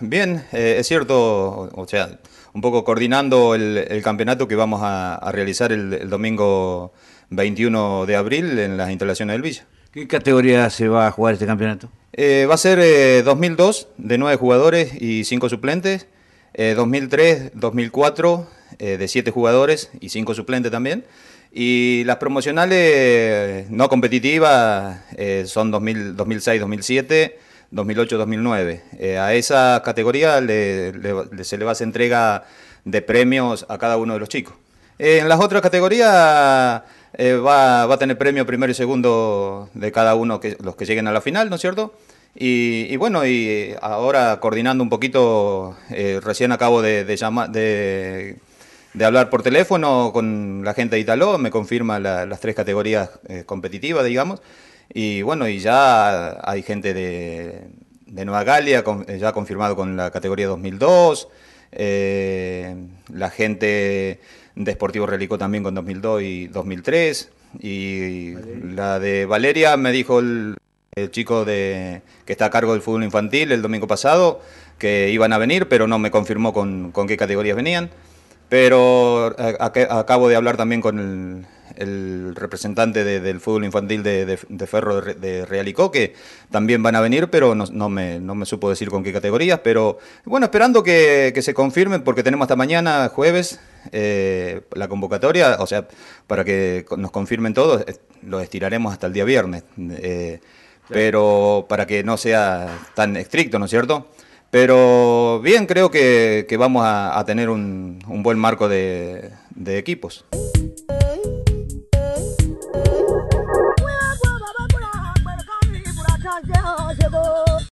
Bien, eh, es cierto, o sea, un poco coordinando el, campeonato que vamos a, realizar el, domingo 21 de abril en las instalaciones del Villa. ¿Qué categoría se va a jugar este campeonato? Eh, va a ser 2002 eh, de 9 jugadores y 5 suplentes, 2003, 2004 de 7 jugadores y 5 suplentes también. Y las promocionales no competitivas son 2000, 2006, 2007. 2008-2009. Eh, a esa categoría se le va a hacer entrega de premios a cada uno de los chicos. Eh, en las otras categorías eh, va, a tener premio primero y segundo de cada uno que los que lleguen a la final, ¿no es cierto? Y, bueno, y ahora coordinando un poquito, recién acabo de, llamar, de, hablar por teléfono con la gente de Italo, me confirma las tres categorías competitivas, digamos. Y bueno, y ya hay gente de, Nueva Galia, eh, ya confirmado con la categoría 2002. Eh, la gente de Sportivo Relicó también con 2002 y 2003. Y la de Valeria me dijo el, chico de, que está a cargo del fútbol infantil el domingo pasado que iban a venir, pero no me confirmó con, qué categorías venían. Pero eh, acabo de hablar también con el, el representante del fútbol infantil de, Ferro de, Realicó, que también van a venir, pero no, me, supo decir con qué categorías. Pero bueno, esperando que, se confirmen, porque tenemos hasta mañana, jueves, eh, la convocatoria, o sea, para que nos confirmen todos, lo estiraremos hasta el día viernes. Eh, pero para que no sea tan estricto, ¿no es cierto? Pero bien, creo que, vamos a, tener un, buen marco de equipos. দেবো